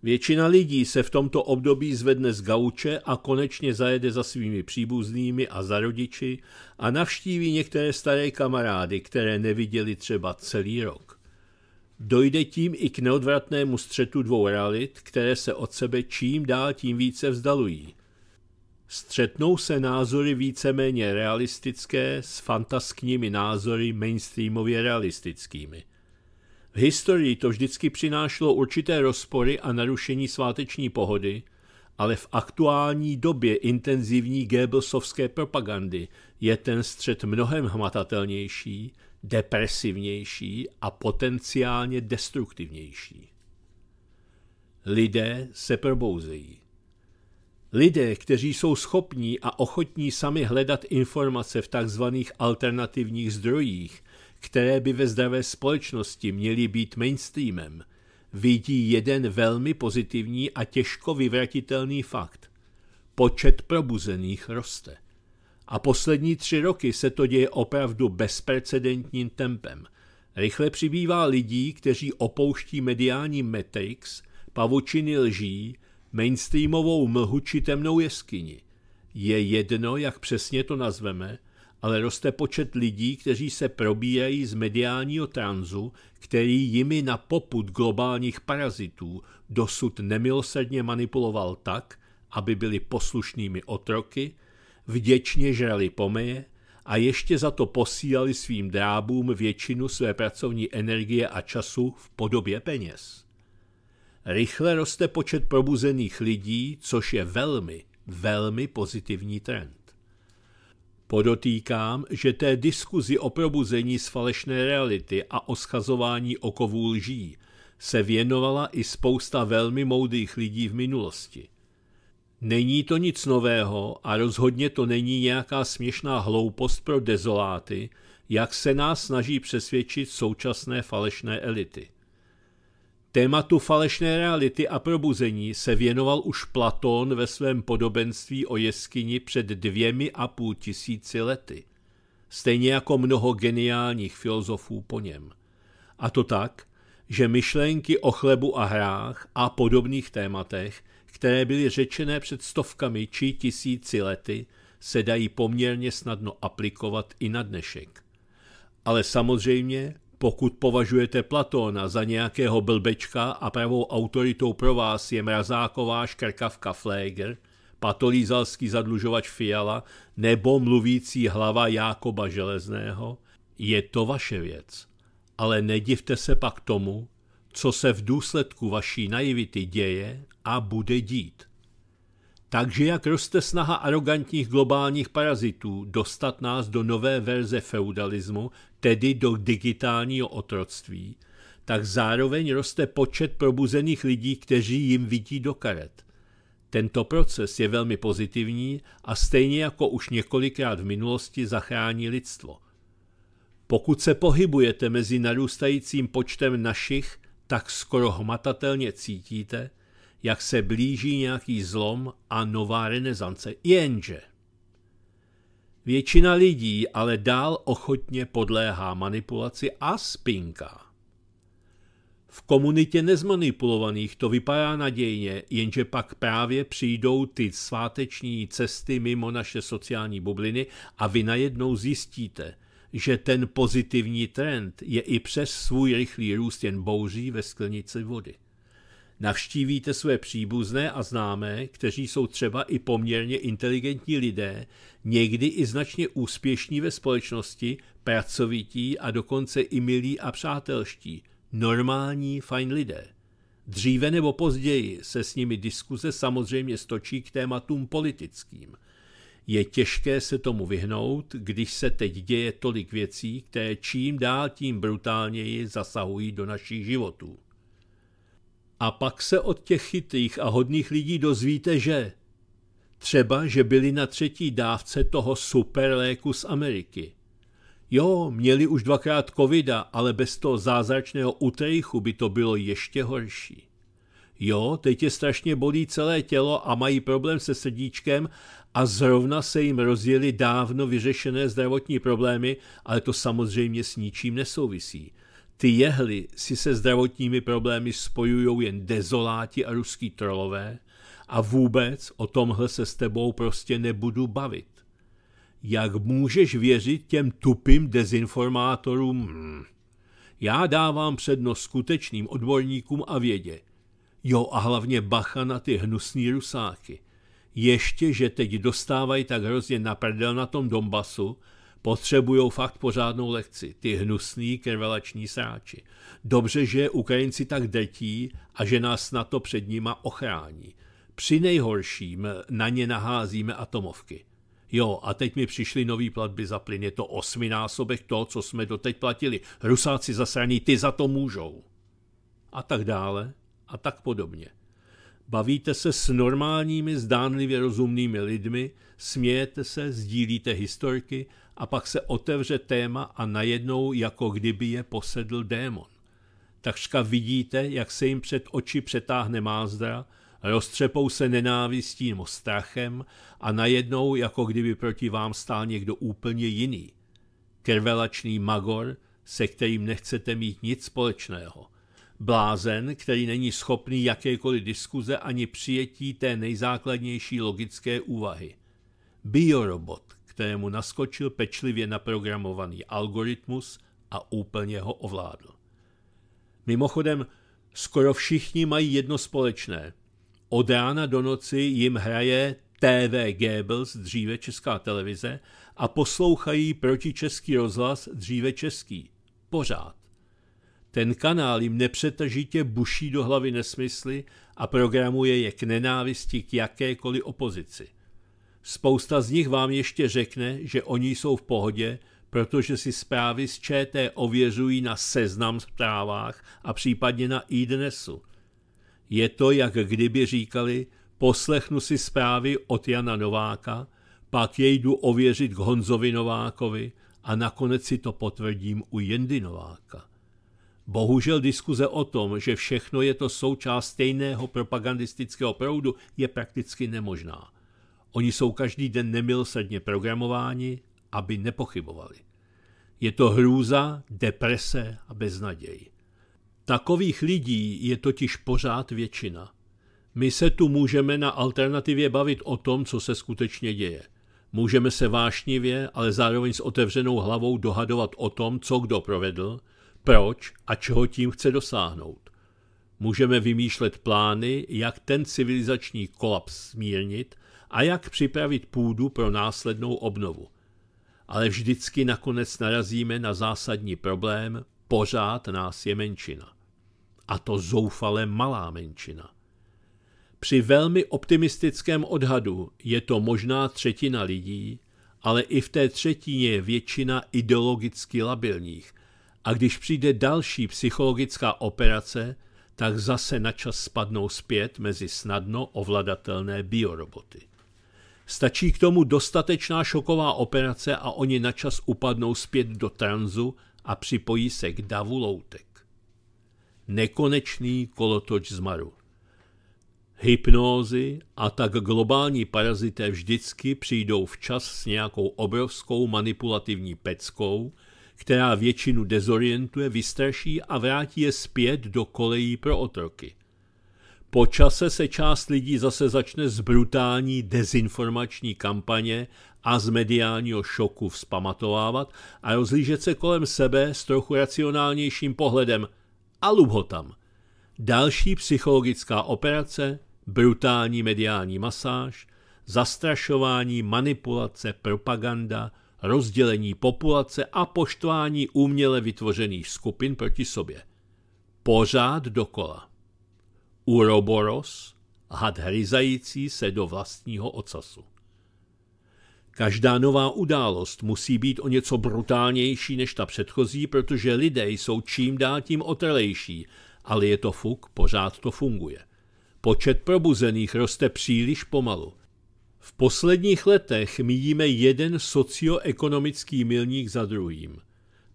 Většina lidí se v tomto období zvedne z gauče a konečně zajede za svými příbuznými a za rodiči a navštíví některé staré kamarády, které neviděli třeba celý rok. Dojde tím i k neodvratnému střetu dvou realit, které se od sebe čím dál tím více vzdalují – Střetnou se názory víceméně realistické s fantaskními názory mainstreamově realistickými. V historii to vždycky přinášelo určité rozpory a narušení sváteční pohody, ale v aktuální době intenzivní Goebbelsovské propagandy je ten střet mnohem hmatatelnější, depresivnější a potenciálně destruktivnější. Lidé se probouzejí. Lidé, kteří jsou schopní a ochotní sami hledat informace v tzv. alternativních zdrojích, které by ve zdravé společnosti měly být mainstreamem, vidí jeden velmi pozitivní a těžko vyvratitelný fakt. Počet probuzených roste. A poslední tři roky se to děje opravdu bezprecedentním tempem. Rychle přibývá lidí, kteří opouští mediální matrix, pavučiny lží, mainstreamovou mlhu či temnou jeskyni. Je jedno, jak přesně to nazveme, ale roste počet lidí, kteří se probíjejí z mediálního tranzu, který jimi na poput globálních parazitů dosud nemilosrdně manipuloval tak, aby byli poslušnými otroky, vděčně žrali pomeje a ještě za to posílali svým drábům většinu své pracovní energie a času v podobě peněz. Rychle roste počet probuzených lidí, což je velmi, velmi pozitivní trend. Podotýkám, že té diskuzi o probuzení z falešné reality a o schazování okovů lží se věnovala i spousta velmi moudrých lidí v minulosti. Není to nic nového a rozhodně to není nějaká směšná hloupost pro dezoláty, jak se nás snaží přesvědčit současné falešné elity – Tématu falešné reality a probuzení se věnoval už Platón ve svém podobenství o jeskyni před dvěmi a půl tisíci lety, stejně jako mnoho geniálních filozofů po něm. A to tak, že myšlenky o chlebu a hrách a podobných tématech, které byly řečené před stovkami či tisíci lety, se dají poměrně snadno aplikovat i na dnešek. Ale samozřejmě pokud považujete Platóna za nějakého blbečka a pravou autoritou pro vás je mrazáková škrkavka Fléger, patolízalský zadlužovač Fiala nebo mluvící hlava Jákoba Železného, je to vaše věc. Ale nedivte se pak tomu, co se v důsledku vaší naivity děje a bude dít. Takže jak roste snaha arrogantních globálních parazitů dostat nás do nové verze feudalismu, tedy do digitálního otroctví, tak zároveň roste počet probuzených lidí, kteří jim vidí do karet. Tento proces je velmi pozitivní a stejně jako už několikrát v minulosti zachrání lidstvo. Pokud se pohybujete mezi narůstajícím počtem našich, tak skoro hmatatelně cítíte, jak se blíží nějaký zlom a nová renesance. Jenže většina lidí ale dál ochotně podléhá manipulaci a spinka. V komunitě nezmanipulovaných to vypadá nadějně, jenže pak právě přijdou ty sváteční cesty mimo naše sociální bubliny a vy najednou zjistíte, že ten pozitivní trend je i přes svůj rychlý růst jen bouří ve sklenici vody. Navštívíte své příbuzné a známé, kteří jsou třeba i poměrně inteligentní lidé, někdy i značně úspěšní ve společnosti, pracovití a dokonce i milí a přátelští, normální, fajn lidé. Dříve nebo později se s nimi diskuze samozřejmě stočí k tématům politickým. Je těžké se tomu vyhnout, když se teď děje tolik věcí, které čím dál tím brutálněji zasahují do našich životů. A pak se od těch chytrých a hodných lidí dozvíte, že třeba, že byli na třetí dávce toho superléku z Ameriky. Jo, měli už dvakrát covida, ale bez toho zázračného utrejchu by to bylo ještě horší. Jo, teď je strašně bolí celé tělo a mají problém se srdíčkem a zrovna se jim rozjeli dávno vyřešené zdravotní problémy, ale to samozřejmě s ničím nesouvisí. Ty jehly si se zdravotními problémy spojují jen dezoláti a ruský trolové a vůbec o tomhle se s tebou prostě nebudu bavit. Jak můžeš věřit těm tupým dezinformátorům? Hm. Já dávám přednost skutečným odborníkům a vědě. Jo a hlavně bacha na ty hnusný rusáky. Ještě, že teď dostávají tak hrozně na prdel na tom Donbasu, Potřebují fakt pořádnou lekci, ty hnusný krveleční sráči. Dobře, že Ukrajinci tak detí a že nás na to před nima ochrání. Při nejhorším na ně naházíme atomovky. Jo, a teď mi přišly nové platby za plyn, je to osminásobek toho, co jsme doteď platili. Rusáci zasraní, ty za to můžou. A tak dále, a tak podobně. Bavíte se s normálními, zdánlivě rozumnými lidmi, smějete se, sdílíte historky a pak se otevře téma a najednou jako kdyby je posedl démon. Takřka vidíte, jak se jim před oči přetáhne mázdra, roztřepou se nenávistí nebo strachem a najednou jako kdyby proti vám stál někdo úplně jiný. Krvelačný magor, se kterým nechcete mít nic společného. Blázen, který není schopný jakékoliv diskuze ani přijetí té nejzákladnější logické úvahy. Biorobot, kterému naskočil pečlivě naprogramovaný algoritmus a úplně ho ovládl. Mimochodem, skoro všichni mají jedno společné. Od rána do noci jim hraje TV Gables, dříve Česká televize, a poslouchají protičeský rozhlas, dříve Český. Pořád. Ten kanál jim nepřetržitě buší do hlavy nesmysly a programuje je k nenávisti k jakékoliv opozici – Spousta z nich vám ještě řekne, že oni jsou v pohodě, protože si zprávy z ČT ověřují na seznam zprávách a případně na iDnesu. Je to, jak kdyby říkali, poslechnu si zprávy od Jana Nováka, pak jej jdu ověřit k Honzovi Novákovi a nakonec si to potvrdím u Jendy Nováka. Bohužel diskuze o tom, že všechno je to součást stejného propagandistického proudu, je prakticky nemožná – Oni jsou každý den nemilosrdně programováni, aby nepochybovali. Je to hrůza, deprese a beznaděj. Takových lidí je totiž pořád většina. My se tu můžeme na alternativě bavit o tom, co se skutečně děje. Můžeme se vášnivě, ale zároveň s otevřenou hlavou dohadovat o tom, co kdo provedl, proč a čeho tím chce dosáhnout. Můžeme vymýšlet plány, jak ten civilizační kolaps smírnit a jak připravit půdu pro následnou obnovu. Ale vždycky nakonec narazíme na zásadní problém, pořád nás je menšina. A to zoufale malá menšina. Při velmi optimistickém odhadu je to možná třetina lidí, ale i v té třetině je většina ideologicky labilních. A když přijde další psychologická operace, tak zase načas spadnou zpět mezi snadno ovladatelné bioroboty. Stačí k tomu dostatečná šoková operace a oni načas upadnou zpět do tranzu a připojí se k davu loutek. Nekonečný kolotoč zmaru. Hypnózy a tak globální parazité vždycky přijdou včas s nějakou obrovskou manipulativní peckou, která většinu dezorientuje, vystraší a vrátí je zpět do kolejí pro otroky. Po čase se část lidí zase začne z brutální dezinformační kampaně a z mediálního šoku vzpamatovávat a rozlížet se kolem sebe s trochu racionálnějším pohledem a lup ho tam. Další psychologická operace, brutální mediální masáž, zastrašování, manipulace, propaganda, rozdělení populace a poštvání uměle vytvořených skupin proti sobě. Pořád dokola. Uroboros, had hryzající se do vlastního ocasu. Každá nová událost musí být o něco brutálnější než ta předchozí, protože lidé jsou čím dál tím otrlejší, ale je to fuk, pořád to funguje. Počet probuzených roste příliš pomalu. V posledních letech míjíme jeden socioekonomický milník za druhým –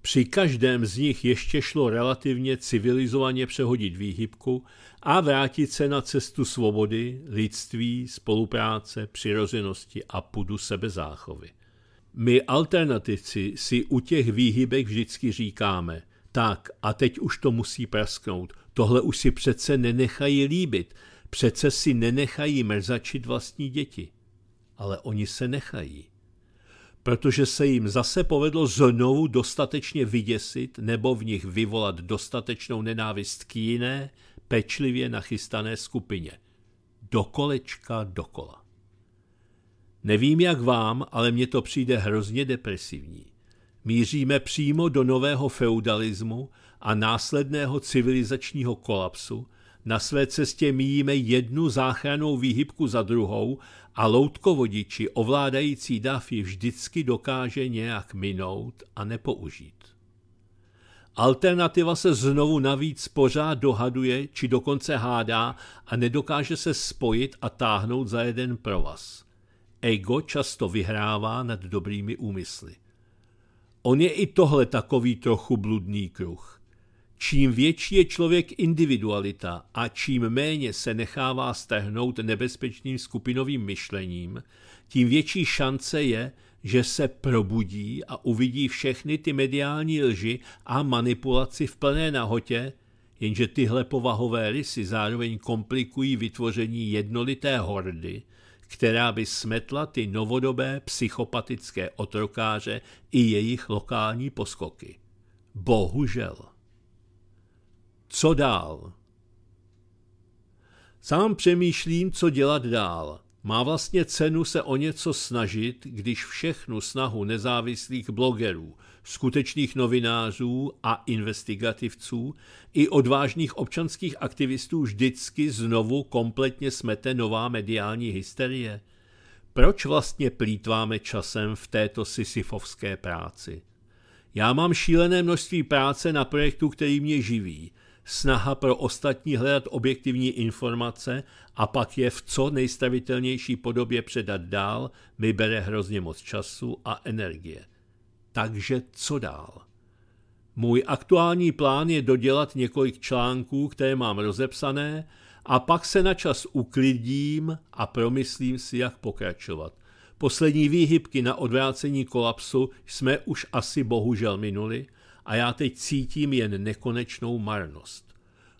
při každém z nich ještě šlo relativně civilizovaně přehodit výhybku a vrátit se na cestu svobody, lidství, spolupráce, přirozenosti a pudu sebezáchovy. My alternativci si u těch výhybek vždycky říkáme, tak a teď už to musí prasknout, tohle už si přece nenechají líbit, přece si nenechají mrzačit vlastní děti. Ale oni se nechají protože se jim zase povedlo znovu dostatečně vyděsit nebo v nich vyvolat dostatečnou nenávist k jiné, pečlivě nachystané skupině. Dokolečka dokola. Nevím jak vám, ale mně to přijde hrozně depresivní. Míříme přímo do nového feudalismu a následného civilizačního kolapsu, na své cestě míjíme jednu záchranou výhybku za druhou a loutkovodiči ovládající dav ji vždycky dokáže nějak minout a nepoužít. Alternativa se znovu navíc pořád dohaduje či dokonce hádá a nedokáže se spojit a táhnout za jeden provaz. Ego často vyhrává nad dobrými úmysly. On je i tohle takový trochu bludný kruh. Čím větší je člověk individualita a čím méně se nechává stehnout nebezpečným skupinovým myšlením, tím větší šance je, že se probudí a uvidí všechny ty mediální lži a manipulaci v plné nahotě, jenže tyhle povahové rysy zároveň komplikují vytvoření jednolité hordy, která by smetla ty novodobé psychopatické otrokáře i jejich lokální poskoky. Bohužel. Co dál? Sám přemýšlím, co dělat dál. Má vlastně cenu se o něco snažit, když všechnu snahu nezávislých blogerů, skutečných novinářů a investigativců i odvážných občanských aktivistů vždycky znovu kompletně smete nová mediální hysterie? Proč vlastně plítváme časem v této sisyfovské práci? Já mám šílené množství práce na projektu, který mě živí – snaha pro ostatní hledat objektivní informace a pak je v co nejstavitelnější podobě předat dál, mi bere hrozně moc času a energie. Takže co dál? Můj aktuální plán je dodělat několik článků, které mám rozepsané, a pak se na čas uklidím a promyslím si, jak pokračovat. Poslední výhybky na odvrácení kolapsu jsme už asi bohužel minuli a já teď cítím jen nekonečnou marnost.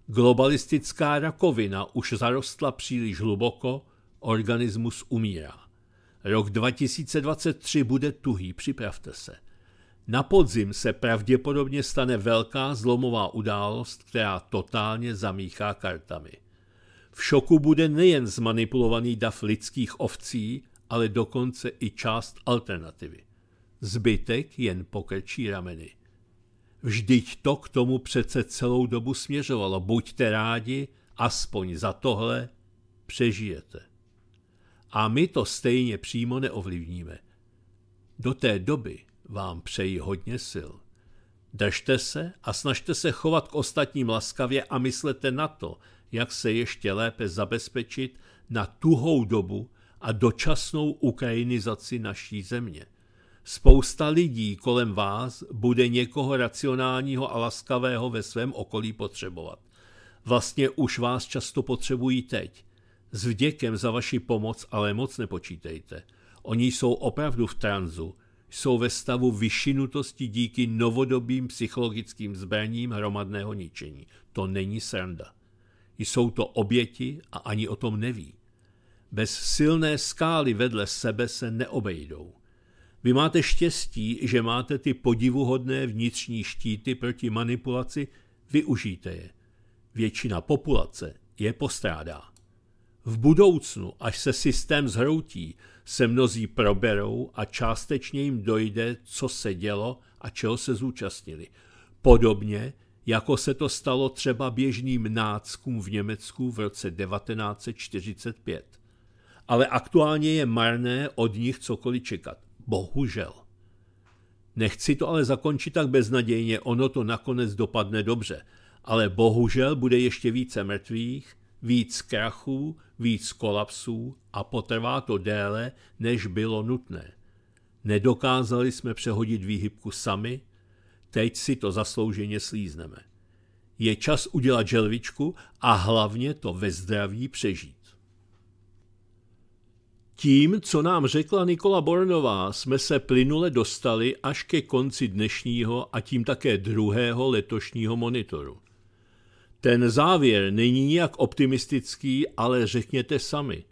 Globalistická rakovina už zarostla příliš hluboko, organismus umírá. Rok 2023 bude tuhý, připravte se. Na podzim se pravděpodobně stane velká zlomová událost, která totálně zamíchá kartami. V šoku bude nejen zmanipulovaný dav lidských ovcí, ale dokonce i část alternativy. Zbytek jen pokrčí rameny. Vždyť to k tomu přece celou dobu směřovalo. Buďte rádi, aspoň za tohle přežijete. A my to stejně přímo neovlivníme. Do té doby vám přeji hodně sil. Držte se a snažte se chovat k ostatním laskavě a myslete na to, jak se ještě lépe zabezpečit na tuhou dobu a dočasnou ukrajinizaci naší země. Spousta lidí kolem vás bude někoho racionálního a laskavého ve svém okolí potřebovat. Vlastně už vás často potřebují teď. S vděkem za vaši pomoc ale moc nepočítejte. Oni jsou opravdu v tranzu, jsou ve stavu vyšinutosti díky novodobým psychologickým zbraním hromadného ničení. To není sranda. Jsou to oběti a ani o tom neví. Bez silné skály vedle sebe se neobejdou. Vy máte štěstí, že máte ty podivuhodné vnitřní štíty proti manipulaci, využijte je. Většina populace je postrádá. V budoucnu, až se systém zhroutí, se mnozí proberou a částečně jim dojde, co se dělo a čeho se zúčastnili. Podobně, jako se to stalo třeba běžným náckům v Německu v roce 1945. Ale aktuálně je marné od nich cokoliv čekat. Bohužel. Nechci to ale zakončit tak beznadějně, ono to nakonec dopadne dobře, ale bohužel bude ještě více mrtvých, víc krachů, víc kolapsů a potrvá to déle, než bylo nutné. Nedokázali jsme přehodit výhybku sami, teď si to zaslouženě slízneme. Je čas udělat želvičku a hlavně to ve zdraví přežít. Tím, co nám řekla Nikola Bornová, jsme se plynule dostali až ke konci dnešního a tím také druhého letošního monitoru. Ten závěr není nijak optimistický, ale řekněte sami,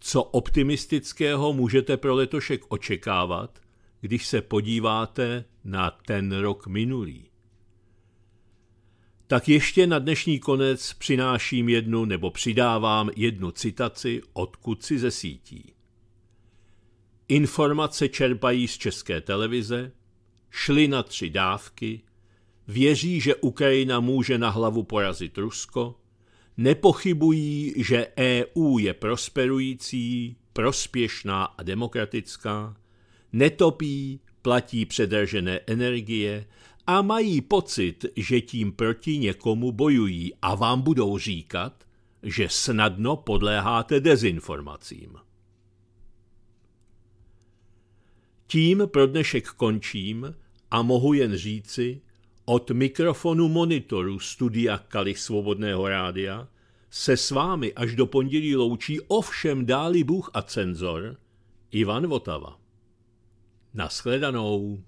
co optimistického můžete pro letošek očekávat, když se podíváte na ten rok minulý. Tak ještě na dnešní konec přináším jednu nebo přidávám jednu citaci od kuci ze sítí. Informace čerpají z české televize, šli na tři dávky, věří, že Ukrajina může na hlavu porazit Rusko, nepochybují, že EU je prosperující, prospěšná a demokratická, netopí, platí předražené energie a mají pocit, že tím proti někomu bojují a vám budou říkat, že snadno podléháte dezinformacím. Tím pro dnešek končím a mohu jen říci, od mikrofonu monitoru studia Kali Svobodného rádia se s vámi až do pondělí loučí ovšem dáli Bůh a cenzor Ivan Votava. Naschledanou.